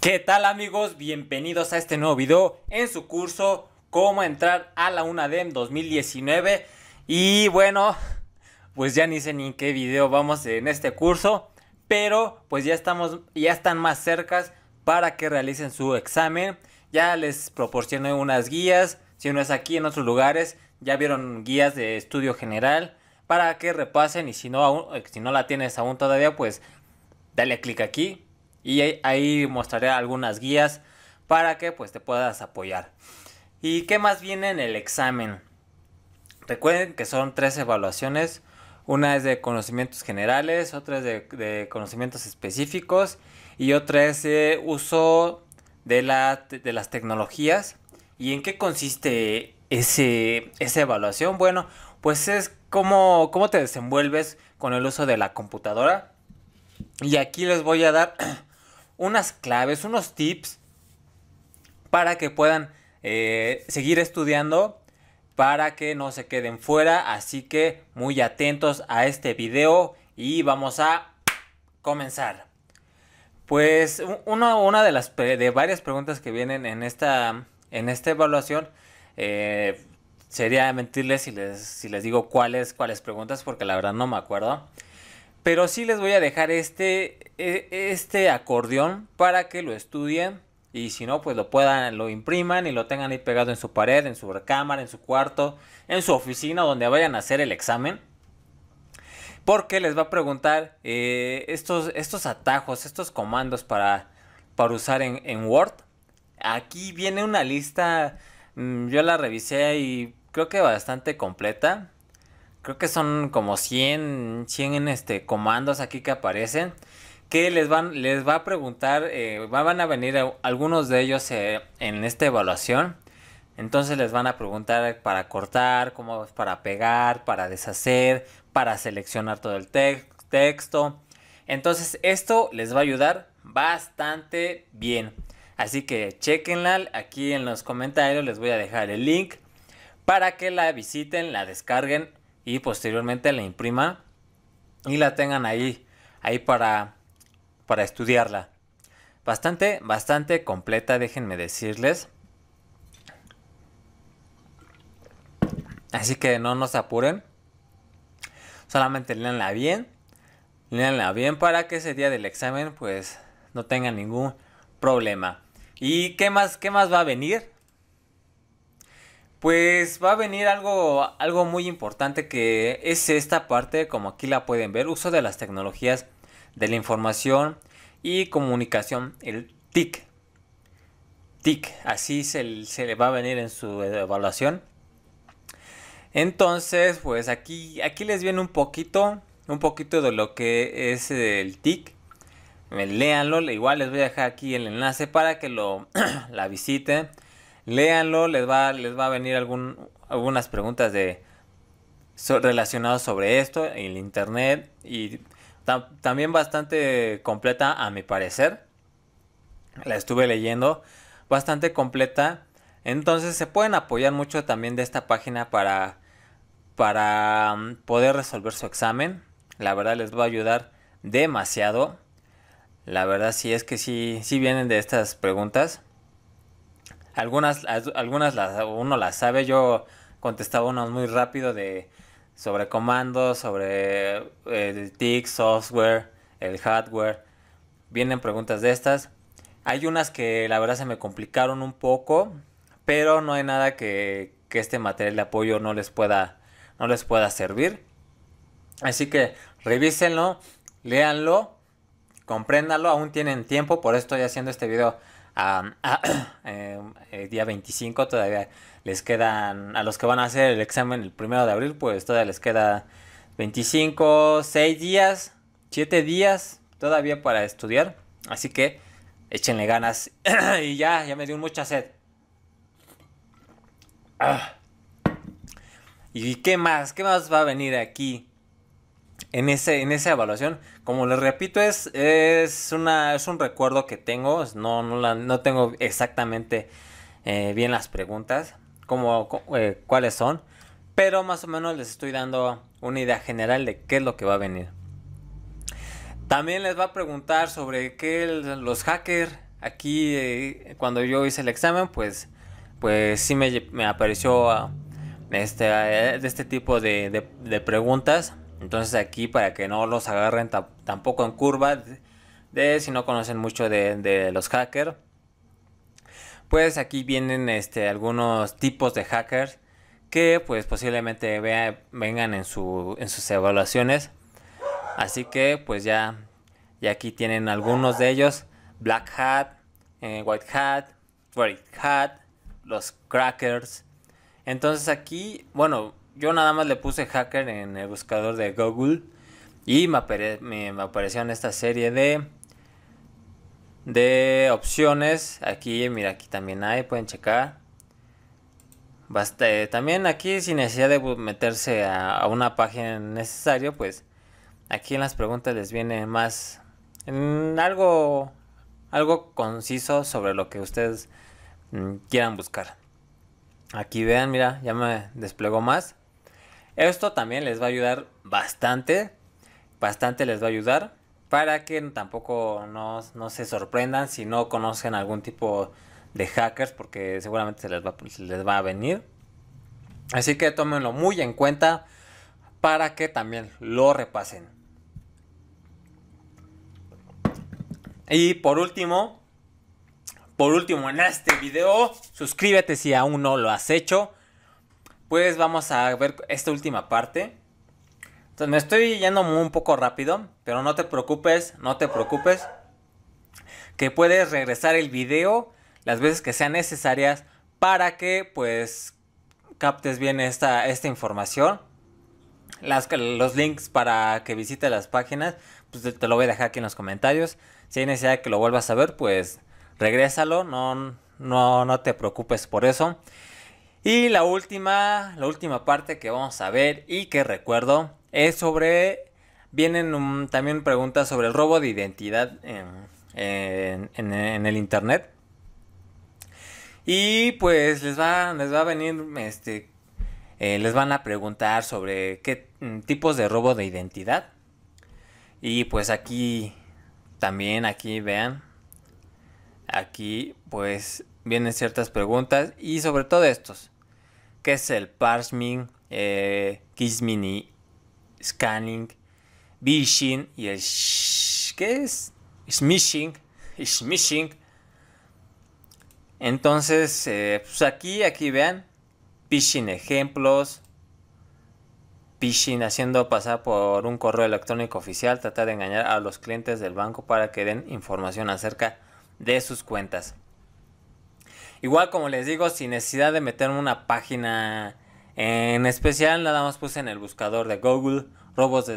¿Qué tal amigos? Bienvenidos a este nuevo video en su curso Cómo entrar a la UNADEM 2019 Y bueno, pues ya ni sé ni en qué video vamos en este curso Pero pues ya estamos, ya están más cerca para que realicen su examen Ya les proporcioné unas guías, si no es aquí en otros lugares Ya vieron guías de estudio general para que repasen y si no, aún, eh, si no la tienes aún todavía pues dale clic aquí y ahí mostraré algunas guías para que pues te puedas apoyar. ¿Y qué más viene en el examen? Recuerden que son tres evaluaciones. Una es de conocimientos generales, otra es de, conocimientos específicos y otra es uso de, la, de las tecnologías. ¿Y en qué consiste ese, esa evaluación? Bueno, pues es cómo, cómo te desenvuelves con el uso de la computadora. Y aquí les voy a dar unas claves, unos tips para que puedan eh, seguir estudiando, para que no se queden fuera. Así que muy atentos a este video y vamos a comenzar. Pues una, de las de varias preguntas que vienen en esta, en esta evaluación eh, sería mentirles si les, si les digo cuáles, cuáles preguntas porque la verdad no me acuerdo. Pero sí les voy a dejar este, e, este acordeón para que lo estudien. Y si no, pues lo puedan, lo impriman y lo tengan ahí pegado en su pared, en su recámara, en su cuarto, en su oficina, donde vayan a hacer el examen. Porque les va a preguntar eh, estos, estos atajos, estos comandos para, para usar en, en Word. Aquí viene una lista, mm, yo la revisé y creo que bastante completa creo que son como 100, 100 este, comandos aquí que aparecen, que les, van, les va a preguntar, eh, van a venir algunos de ellos eh, en esta evaluación. Entonces les van a preguntar para cortar, cómo para pegar, para deshacer, para seleccionar todo el texto. Entonces esto les va a ayudar bastante bien. Así que chequenla, aquí en los comentarios les voy a dejar el link para que la visiten, la descarguen y posteriormente la imprima y la tengan ahí, ahí para, para estudiarla. Bastante, bastante completa, déjenme decirles. Así que no nos apuren. Solamente leanla bien. Leanla bien para que ese día del examen pues no tengan ningún problema. ¿Y qué más, qué más va a venir? Pues va a venir algo, algo muy importante que es esta parte, como aquí la pueden ver, uso de las tecnologías de la información y comunicación, el TIC. TIC, así se, le va a venir en su evaluación. Entonces, pues aquí, aquí les viene un poquito, un poquito de lo que es el TIC. Léanlo, igual les voy a dejar aquí el enlace para que lo, la visiten léanlo, les va, les va a venir algunas preguntas de relacionadas sobre esto, el internet y también bastante completa a mi parecer. La estuve leyendo, bastante completa. Entonces se pueden apoyar mucho también de esta página para, para mm, poder resolver su examen. La verdad les va a ayudar demasiado. La verdad si sí, es que sí, sí vienen de estas preguntas. Algunas, algunas las, uno las sabe, yo contestaba unos muy rápido de sobre comandos, sobre eh, el TIC, software, el hardware. Vienen preguntas de estas. Hay unas que la verdad se me complicaron un poco, pero no hay nada que, que este material de apoyo no les pueda, no les pueda servir. Así que revísenlo, léanlo, compréndanlo, aún tienen tiempo, por eso estoy haciendo este video el eh, eh, día 25 todavía les quedan, a los que van a hacer el examen el primero de abril, pues todavía les queda 25, 6 días, 7 días todavía para estudiar. Así que échenle ganas. y ya, ya me dio mucha sed. Ah. ¿Y qué más? ¿Qué más va a venir aquí? en, esa evaluación. Como les repito, es, es, un recuerdo que tengo. No, tengo exactamente eh, bien las preguntas, como, eh, cuáles son. Pero más o menos les estoy dando una idea general de qué es lo que va a venir. También les va a preguntar sobre qué los hackers. Aquí, eh, cuando yo hice el examen, pues, pues sí me, apareció ah, este, este, tipo de, de preguntas entonces aquí para que no los agarren tampoco en curva, de, si no conocen mucho de, los hackers, pues aquí vienen este, algunos tipos de hackers que pues posiblemente vengan en, sus evaluaciones. Así que pues ya, aquí tienen algunos de ellos. Black Hat, eh, White Hat, Red Hat, los Crackers. Entonces aquí, bueno, yo nada más le puse hacker en el buscador de Google y me, apareció en esta serie de, de opciones. Aquí, mira, aquí también hay, pueden checar. Basta, eh, también aquí sin necesidad de meterse a, una página necesario pues aquí en las preguntas les viene más mm, algo, algo conciso sobre lo que ustedes mm, quieran buscar. Aquí vean, mira, ya me desplegó más. Esto también les va a ayudar bastante, bastante les va a ayudar para que tampoco no, se sorprendan si no conocen algún tipo de hackers porque seguramente se les va, se les va a venir. Así que tómenlo muy en cuenta para que también lo repasen. Y por último, por último en este video, suscríbete si aún no lo has hecho pues vamos a ver esta última parte. Entonces me estoy yendo un poco rápido, pero no te preocupes, no te preocupes. Que puedes regresar el video las veces que sean necesarias para que pues captes bien esta, esta información. Las, los links para que visites las páginas, pues te, lo voy a dejar aquí en los comentarios. Si hay necesidad de que lo vuelvas a ver, pues regrésalo, no, no, no te preocupes por eso. Y la última, la última parte que vamos a ver y que recuerdo es sobre, vienen también preguntas sobre el robo de identidad en, el Internet. Y pues les va, les va a venir, este, eh, les van a preguntar sobre qué mm, tipos de robo de identidad. Y pues aquí, también aquí vean, aquí pues vienen ciertas preguntas y sobre todo estos que es el parsing, eh, scanning, vishing y el sh ¿qué es? smishing, smishing. Entonces, eh, pues aquí, aquí vean, phishing ejemplos, phishing haciendo pasar por un correo electrónico oficial, tratar de engañar a los clientes del banco para que den información acerca de sus cuentas. Igual como les digo, sin necesidad de meterme una página en especial, nada más puse en el buscador de Google robos de,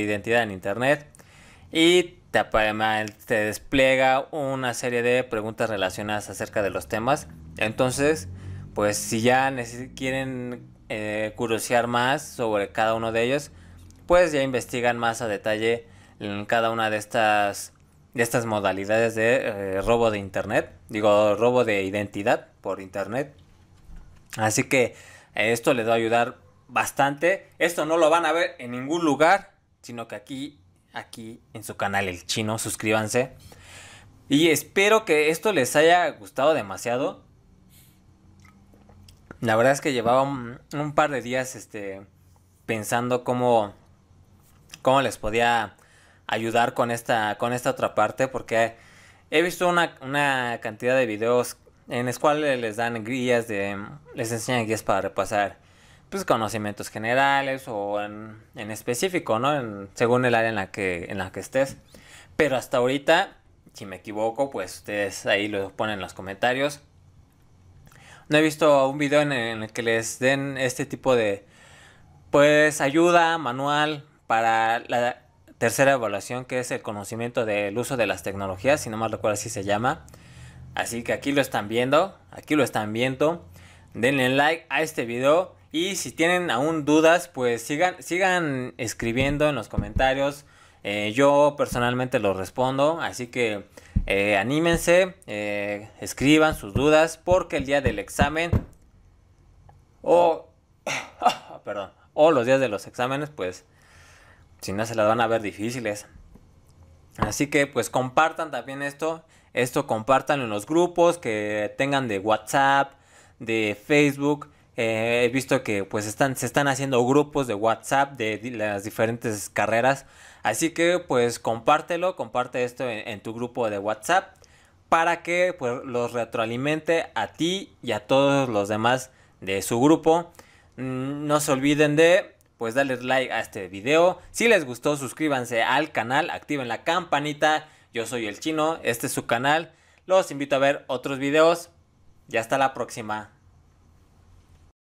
identidad en Internet y te, despliega una serie de preguntas relacionadas acerca de los temas. Entonces, pues si ya quieren eh, curiosear más sobre cada uno de ellos, pues ya investigan más a detalle en cada una de estas de estas modalidades de eh, robo de internet, digo, robo de identidad por internet. Así que eh, esto les va a ayudar bastante. Esto no lo van a ver en ningún lugar, sino que aquí, aquí en su canal El Chino, suscríbanse. Y espero que esto les haya gustado demasiado. La verdad es que llevaba un, un par de días este, pensando cómo, cómo les podía ayudar con esta, con esta otra parte, porque he visto una, cantidad de videos en los cuales les dan guías de, les enseñan guías para repasar pues conocimientos generales o en, específico, ¿no? según el área en la que, en la que estés. Pero hasta ahorita, si me equivoco, pues ustedes ahí lo ponen en los comentarios. No he visto un video en el que les den este tipo de, pues, ayuda manual para la, tercera evaluación que es el conocimiento del uso de las tecnologías, si no mal recuerdo así se llama. Así que aquí lo están viendo, aquí lo están viendo. Denle like a este video y si tienen aún dudas, pues sigan, sigan escribiendo en los comentarios. Eh, yo personalmente los respondo, así que eh, anímense, eh, escriban sus dudas porque el día del examen o, perdón, o los días de los exámenes, pues si no se las van a ver difíciles. Así que pues compartan también esto, esto compartan en los grupos que tengan de WhatsApp, de Facebook. Eh, he visto que pues están, se están haciendo grupos de WhatsApp de, las diferentes carreras. Así que pues compártelo, comparte esto en, tu grupo de WhatsApp para que pues los retroalimente a ti y a todos los demás de su grupo. Mm, no se olviden de pues dale like a este video. Si les gustó, suscríbanse al canal, activen la campanita. Yo soy el chino, este es su canal. Los invito a ver otros videos. Y hasta la próxima.